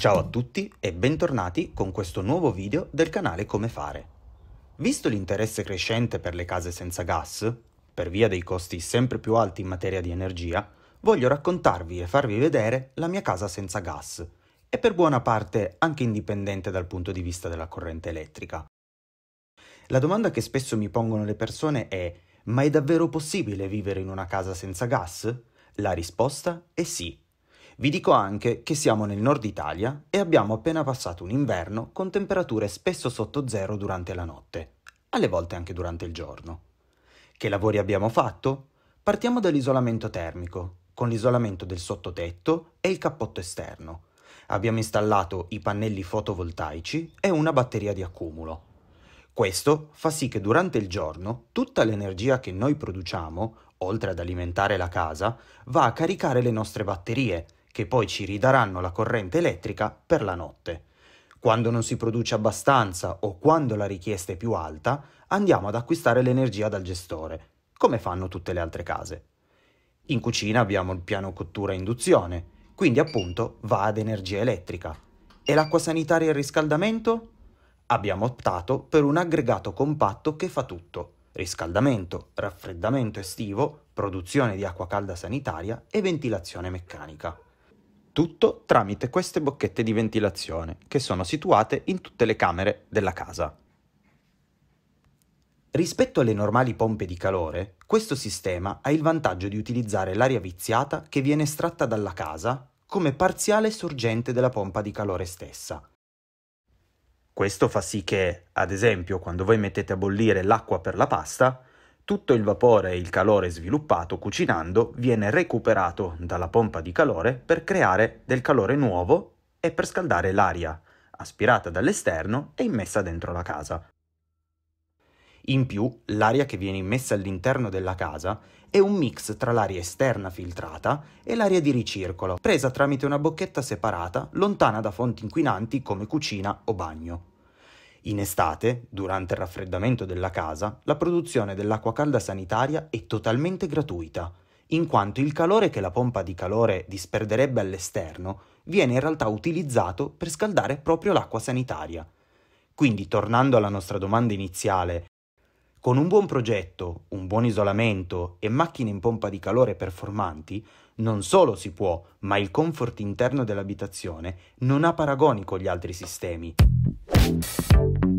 Ciao a tutti e bentornati con questo nuovo video del canale Come Fare. Visto l'interesse crescente per le case senza gas, per via dei costi sempre più alti in materia di energia, voglio raccontarvi e farvi vedere la mia casa senza gas, e per buona parte anche indipendente dal punto di vista della corrente elettrica. La domanda che spesso mi pongono le persone è ma è davvero possibile vivere in una casa senza gas? La risposta è sì. Vi dico anche che siamo nel nord Italia e abbiamo appena passato un inverno con temperature spesso sotto zero durante la notte, alle volte anche durante il giorno. Che lavori abbiamo fatto? Partiamo dall'isolamento termico, con l'isolamento del sottotetto e il cappotto esterno. Abbiamo installato i pannelli fotovoltaici e una batteria di accumulo. Questo fa sì che durante il giorno tutta l'energia che noi produciamo, oltre ad alimentare la casa, va a caricare le nostre batterie, che poi ci ridaranno la corrente elettrica per la notte. Quando non si produce abbastanza o quando la richiesta è più alta, andiamo ad acquistare l'energia dal gestore, come fanno tutte le altre case. In cucina abbiamo il piano cottura induzione, quindi appunto va ad energia elettrica. E l'acqua sanitaria e il riscaldamento? Abbiamo optato per un aggregato compatto che fa tutto, riscaldamento, raffreddamento estivo, produzione di acqua calda sanitaria e ventilazione meccanica. Tutto tramite queste bocchette di ventilazione che sono situate in tutte le camere della casa. Rispetto alle normali pompe di calore, questo sistema ha il vantaggio di utilizzare l'aria viziata che viene estratta dalla casa come parziale sorgente della pompa di calore stessa, questo fa sì che, ad esempio, quando voi mettete a bollire l'acqua per la pasta, tutto il vapore e il calore sviluppato cucinando viene recuperato dalla pompa di calore per creare del calore nuovo e per scaldare l'aria, aspirata dall'esterno e immessa dentro la casa. In più, l'aria che viene immessa all'interno della casa è un mix tra l'aria esterna filtrata e l'aria di ricircolo, presa tramite una bocchetta separata, lontana da fonti inquinanti come cucina o bagno. In estate, durante il raffreddamento della casa, la produzione dell'acqua calda sanitaria è totalmente gratuita, in quanto il calore che la pompa di calore disperderebbe all'esterno viene in realtà utilizzato per scaldare proprio l'acqua sanitaria. Quindi, tornando alla nostra domanda iniziale, con un buon progetto, un buon isolamento e macchine in pompa di calore performanti, non solo si può, ma il comfort interno dell'abitazione non ha paragoni con gli altri sistemi. Thank you.